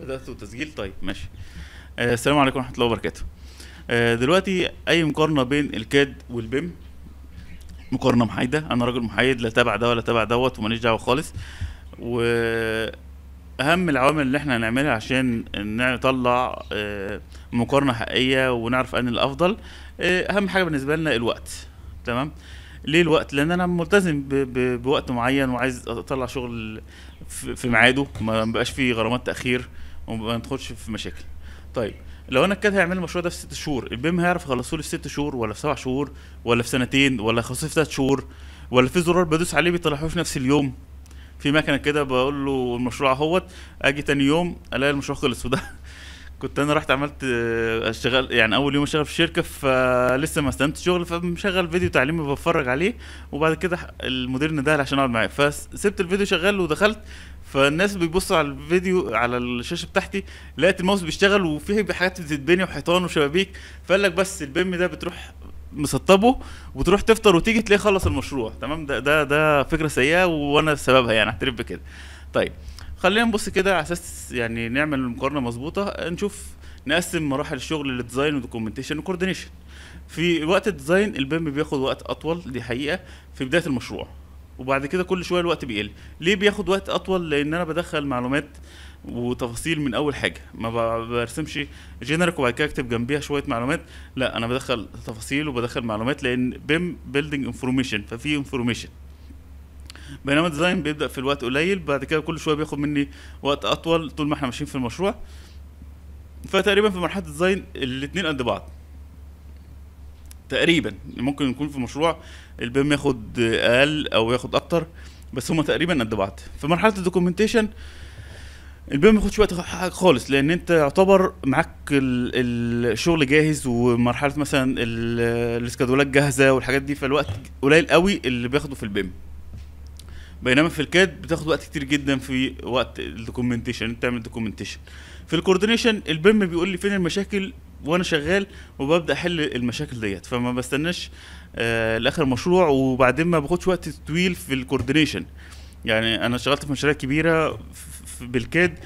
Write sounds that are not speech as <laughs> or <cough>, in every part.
بدأت تسجيل طيب ماشي آه طيب. السلام عليكم ورحمة الله وبركاته آه دلوقتي أي مقارنة بين الكاد والبيم مقارنة محايدة أنا راجل محايد لا تابع ده ولا تابع دوت وماليش دعوة خالص و أهم العوامل اللي احنا هنعملها عشان نطلع آه مقارنة حقيقية ونعرف أن الأفضل آه، أهم حاجة بالنسبة لنا الوقت تمام ليه الوقت لان انا ملتزم ب ب بوقت معين وعايز اطلع شغل في ميعاده ما بقاش فيه غرامات تاخير وما ندخلش في مشاكل طيب لو انا كده هيعمل المشروع ده في ست شهور البيم هيعرف يخلصه لي في ست شهور ولا في سبع شهور ولا في سنتين ولا يخلصه في ثلاث شهور ولا في زرار بدوس عليه بيطلعوه في نفس اليوم في مكنه كده بقول له المشروع اهوت اجي تاني يوم الاقي المشروع خلص وده كنت انا رحت عملت آه، اشتغل يعني اول يوم اشتغل في الشركه فلسه ما استلمت شغل فمشغل فيديو تعليمي بتفرج عليه وبعد كده المدير ندهلي عشان اقعد معاه فسبت الفيديو شغال ودخلت فالناس بيبصوا على الفيديو على الشاشه بتاعتي لقيت الماوس بيشتغل وفيه حاجات بتتبني وحيطان وشبابيك فقال لك بس البيم ده بتروح مسطبه وتروح تفطر وتيجي تلاقيه خلص المشروع تمام ده ده ده فكره سيئه وانا سببها يعني اعترف بكده طيب خلينا نبص كده على اساس يعني نعمل المقارنه مظبوطه نشوف نقسم مراحل الشغل للديزاين والدوكيومنتيشن والكوردينيشن في وقت الديزاين البيم بياخد وقت اطول دي حقيقه في بدايه المشروع وبعد كده كل شويه الوقت بيقل ليه بياخد وقت اطول لان انا بدخل معلومات وتفاصيل من اول حاجه ما برسمش جينريك وبعد كده اكتب جنبيها شويه معلومات لا انا بدخل تفاصيل وبدخل معلومات لان بيم بيلدينج انفورميشن ففي انفورميشن بينما الديزاين بيبدا في الوقت قليل بعد كده كل شويه بياخد مني وقت اطول طول ما احنا ماشيين في المشروع فتقريبا في مرحله الديزاين الاثنين قد بعض تقريبا ممكن يكون في مشروع البيم ياخد اقل او ياخد اكتر بس هما تقريبا قد بعض في مرحله الدوكيومنتيشن البيم ما ياخدش وقت خالص لان انت يعتبر معاك الشغل جاهز ومرحله مثلا الاسكادولات جاهزه والحاجات دي فالوقت قليل قوي اللي بياخده في البيم بينما في الكاد بتاخد وقت كتير جدا في وقت الدوكيومنتيشن انت تعمل دوكيومنتيشن في الكوردينيشن البيم بيقول لي فين المشاكل وانا شغال وببدا احل المشاكل ديت فما بستناش آه لاخر مشروع وبعدين ما باخدش وقت طويل في الكوردينيشن يعني انا اشتغلت في مشاريع كبيره بالكاد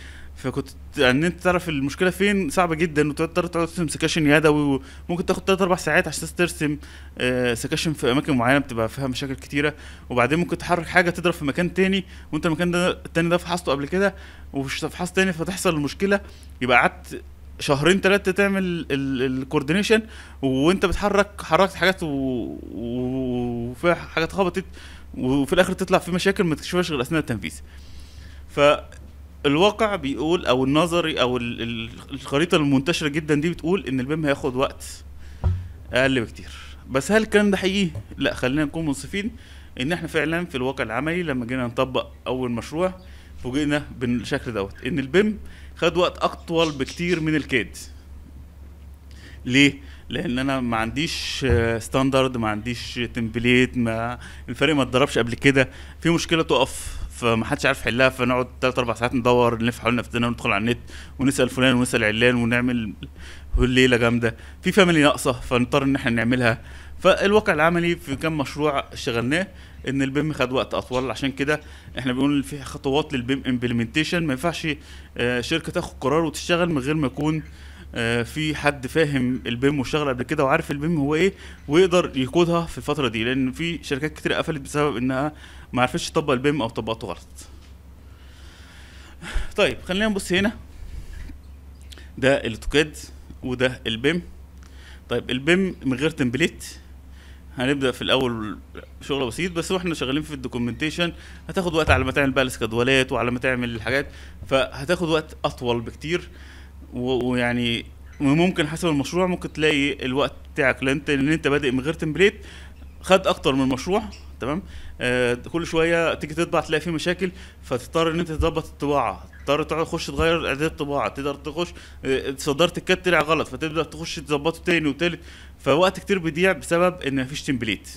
فكنت ان يعني انت تعرف المشكله فين صعبه جدا وتقدر تقعد ترسم سكاشن يدوي وممكن تاخد 3 اربع ساعات عشان ترسم آه، سكاشن في اماكن معينه بتبقى فيها مشاكل كتيره وبعدين ممكن تحرك حاجه تضرب في مكان تاني وانت المكان ده التاني ده فحصته قبل كده ومش فحص تاني فتحصل المشكله يبقى قعدت شهرين ثلاثة تعمل الكوردينيشن وانت بتحرك حركت حاجات وفي حاجات خبطت وفي الاخر تطلع في مشاكل ما تكشفهاش غير اثناء التنفيذ ف الواقع بيقول او النظري او الخريطه المنتشره جدا دي بتقول ان البيم هياخد وقت اقل بكتير بس هل الكلام ده حقيقي لا خلينا نكون منصفين ان احنا فعلا في الواقع العملي لما جينا نطبق اول مشروع فوجئنا بالشكل دوت ان البيم خد وقت اطول بكتير من الكاد ليه لان انا ما عنديش ستاندرد ما عنديش تمبليت ما الفريق ما اتدربش قبل كده في مشكله تقف فما حدش عارف يحلها فنقعد ثلاث اربع ساعات ندور نلف حول نفسنا وندخل على النت ونسال فلان ونسال علان ونعمل ليله جامده في فاميلي ناقصه فنضطر ان احنا نعملها فالواقع العملي في كم مشروع اشتغلناه ان البيم خد وقت اطول عشان كده احنا بنقول في خطوات للبيم امبلمنتيشن ما ينفعش آه، شركه تاخد قرار وتشتغل من غير ما يكون آه، في حد فاهم البيم واشتغل قبل كده وعارف البيم هو ايه ويقدر يقودها في الفتره دي لان في شركات كتير قفلت بسبب انها ما عرفتش يطبق البيم او طبقته غلط طيب خلينا نبص هنا ده الاوتوكاد وده البيم طيب البيم من غير تمبليت هنبدا في الاول شغله بسيط بس واحنا شغالين في الدوكيومنتيشن هتاخد وقت على ما تعمل بقى الاسكادولات وعلى ما تعمل الحاجات فهتاخد وقت اطول بكتير ويعني ممكن حسب المشروع ممكن تلاقي الوقت بتاعك لان انت بادئ من غير تمبليت خد اكتر من مشروع تمام آه كل شويه تيجي تطبع تلاقي فيه مشاكل فتضطر ان انت تظبط الطباعه تضطر تخش تغير اعداد الطباعه تقدر تخش آه، صدرت الكات طلع غلط فتبدا تخش تظبطه تاني وتالت فوقت كتير بيضيع بسبب ان مفيش تمبليت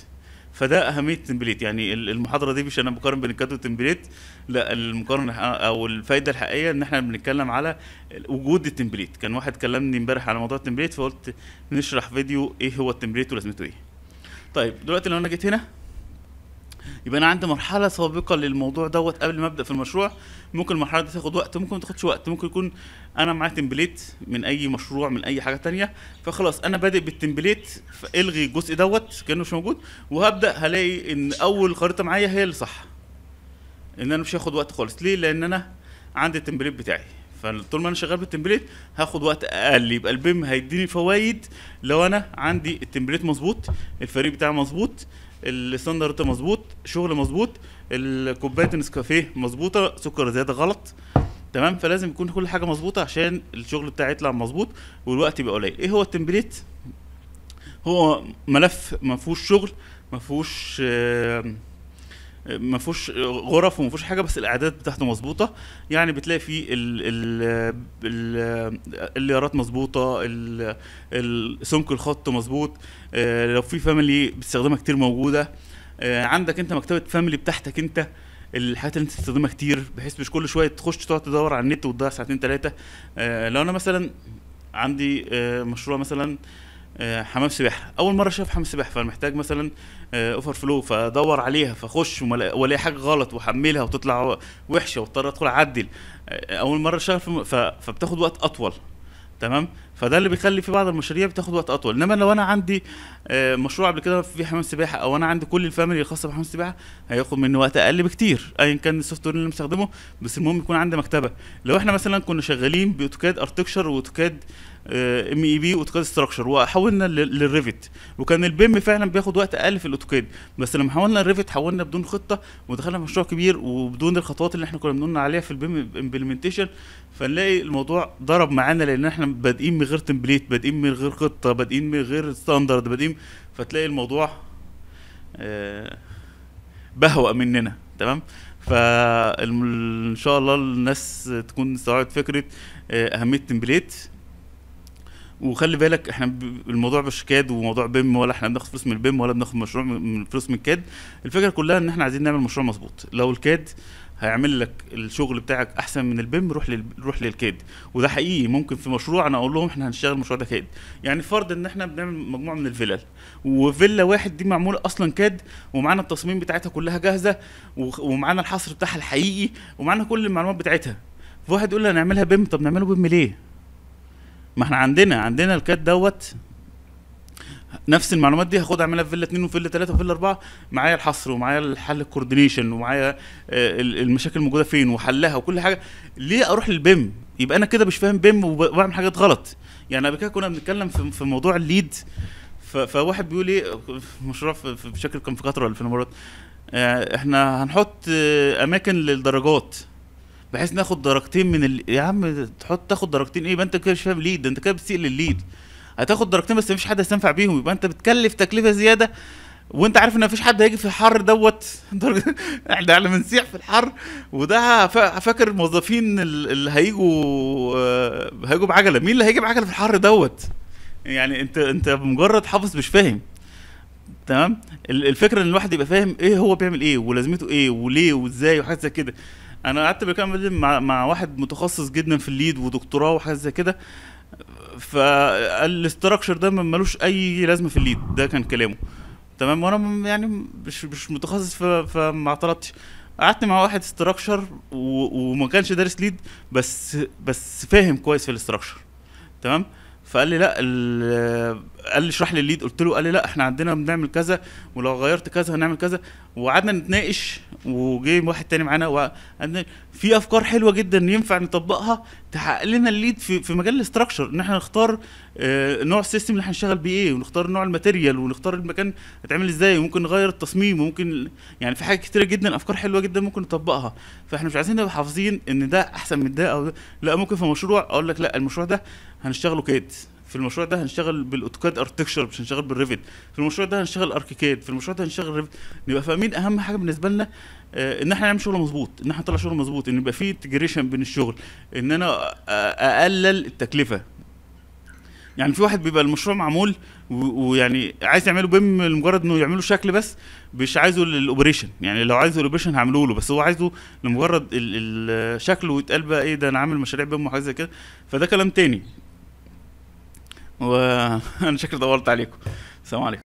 فده اهميه التمبليت يعني المحاضره دي مش انا بقارن بين الكات والتمبليت لا المقارنه آه، او الفائده الحقيقيه ان احنا بنتكلم على وجود التمبليت كان واحد كلمني امبارح على موضوع التمبليت فقلت نشرح فيديو ايه هو التمبليت ولازمته ايه طيب دلوقتي لو انا جيت هنا يبقى انا عندي مرحله سابقه للموضوع دوت قبل ما ابدا في المشروع ممكن المرحله دي تاخد وقت ممكن ما تاخدش وقت ممكن يكون انا معايا تمبليت من اي مشروع من اي حاجه تانية فخلاص انا بادئ بالتمبليت فالغي الجزء دوت كانه مش موجود وهبدا هلاقي ان اول خريطه معايا هي اللي صح ان انا مش هاخد وقت خالص ليه لان انا عندي التمبليت بتاعي فطول ما انا شغال بالتمبليت هاخد وقت اقل يبقى البيم هيديني فوائد لو انا عندي التمبليت مظبوط الفريق بتاعي مظبوط الستاندرد مظبوط شغل مظبوط الكوبايه النسكافيه مظبوطه سكر زياده غلط تمام فلازم يكون كل حاجه مظبوطه عشان الشغل بتاعي يطلع مظبوط والوقت يبقى قليل ايه هو التمبليت هو ملف ما فيهوش شغل ما فيهوش آه ما فيهوش غرف وما فيهوش حاجه بس الاعداد بتاعته مظبوطه يعني بتلاقي فيه الليارات مظبوطه سمك الخط مظبوط آه، لو في فاميلي بتستخدمها كتير موجوده آه، عندك انت مكتبه فاميلي بتاعتك انت الحاجات اللي انت بتستخدمها كتير بحيث مش كل شويه تخش تقعد تدور على النت وتضيع ساعتين ثلاثه آه، لو انا مثلا عندي مشروع مثلا آه، حمام سباحه اول مره أشوف حمام سباحه فمحتاج مثلا آه، اوفر فلو فادور عليها فاخش والاقي حاجه غلط واحملها وتطلع وحشه واضطر ادخل اعدل آه، اول مره شاف فبتاخد وقت اطول تمام فده اللي بيخلي في بعض المشاريع بتاخد وقت اطول انما لو انا عندي آه، مشروع قبل كده في حمام سباحه او انا عندي كل الفاميلي الخاصه بحمام السباحه هياخد مني وقت اقل بكتير ايا كان السوفت وير اللي بستخدمه بس المهم يكون عندي مكتبه لو احنا مثلا كنا شغالين باوتوكاد ارتكشر واوتوكاد ام اي بي واوتوكاد ستراكشر وحولنا للريفت وكان البيم فعلا بياخد وقت اقل في الاوتوكاد بس لما حولنا الريفت حولنا بدون خطه ودخلنا في مشروع كبير وبدون الخطوات اللي احنا كنا بنقول عليها في البيم امبلمنتيشن فنلاقي الموضوع ضرب معانا لان احنا بادئين من غير تمبليت بادئين من غير خطه بادئين من غير ستاندرد بادئين فتلاقي الموضوع آه بهوأ مننا تمام فان شاء الله الناس تكون استوعبت فكره آه اهميه التمبليت وخلي بالك احنا الموضوع مش كاد وموضوع بيم ولا احنا بناخد فلوس من البيم ولا بناخد مشروع من فلوس من الكاد الفكره كلها ان احنا عايزين نعمل مشروع مظبوط لو الكاد هيعمل لك الشغل بتاعك احسن من البيم روح لل... روح للكاد وده حقيقي ممكن في مشروع انا اقول لهم احنا هنشتغل المشروع ده كاد يعني فرض ان احنا بنعمل مجموعه من الفلل وفيلا واحد دي معموله اصلا كاد ومعانا التصميم بتاعتها كلها جاهزه ومعانا الحصر بتاعها الحقيقي ومعانا كل المعلومات بتاعتها فواحد يقول لي هنعملها بيم طب نعمله بيم ليه ما احنا عندنا عندنا الكاد دوت نفس المعلومات دي هاخدها اعملها في فيلا 2 وفيلا 3 وفيلا 4 معايا الحصر ومعايا الحل الكوردينيشن ومعايا آه، المشاكل الموجوده فين وحلها وكل حاجه ليه اروح للبيم يبقى انا كده مش فاهم بيم وبعمل حاجات غلط يعني قبل كده كنا بنتكلم في موضوع الليد فواحد بيقول ايه مشروع في شكل كان في قطر ولا في الامارات آه، احنا هنحط آه، اماكن للدرجات بحيث ناخد درجتين من ال... يا عم تحط تاخد درجتين ايه يبقى انت كده مش فاهم ليد انت كده بتسيء للليد هتاخد درجتين بس مفيش حد هيستنفع بيهم يبقى انت بتكلف تكلفه زياده وانت عارف ان مفيش حد هيجي في الحر دوت <laughs> درجه احنا على بنسيح في الحر وده فاكر الموظفين اللي هيجوا آه، هيجوا بعجله مين اللي هيجي بعجله في الحر دوت يعني انت انت مجرد حافظ مش فاهم تمام الفكره ان الواحد يبقى فاهم ايه هو بيعمل ايه ولازمته ايه وليه وازاي وحاجات زي كده انا قعدت بكام مع, مع واحد متخصص جدا في الليد ودكتوراه وحاجات زي كده فالاستراكشر ده ملوش اي لازمه في الليد ده كان كلامه تمام وانا يعني مش مش متخصص فما اعترضتش قعدت مع واحد استراكشر وما كانش دارس ليد بس بس فاهم كويس في الاستراكشر تمام فقال لي لا قال لي اشرح لي الليد قلت له قال لي لا احنا عندنا بنعمل كذا ولو غيرت كذا هنعمل كذا وقعدنا نتناقش وجي واحد تاني معانا وقعدنا في افكار حلوه جدا ينفع نطبقها تحقق لنا الليد في, في مجال الاستراكشر ان احنا نختار آه نوع السيستم اللي هنشتغل بيه ايه ونختار نوع الماتيريال ونختار المكان هتعمل ازاي وممكن نغير التصميم وممكن يعني في حاجات كتيره جدا افكار حلوه جدا ممكن نطبقها فاحنا مش عايزين نبقى حافظين ان ده احسن من ده او ده لا ممكن في مشروع اقول لك لا المشروع ده هنشتغله كده في المشروع ده هنشتغل بالاوتوكاد اركتكشر مش هنشتغل بالريفت في المشروع ده هنشتغل اركيكاد في المشروع ده هنشتغل ريفت نبقى فاهمين اهم حاجه بالنسبه لنا آه، ان احنا نعمل شغل مظبوط ان احنا نطلع شغل مظبوط ان يبقى في انتجريشن بين الشغل ان انا آه، اقلل التكلفه يعني في واحد بيبقى المشروع معمول ويعني عايز يعمله بيم لمجرد انه يعمله شكل بس مش عايزه للاوبريشن يعني لو عايزه الاوبريشن هعمله له بس هو عايزه لمجرد الشكل ويتقال بقى ايه ده انا عامل مشاريع بيم وحاجات زي كده فده كلام تاني و انا شكل دورت عليكم السلام عليكم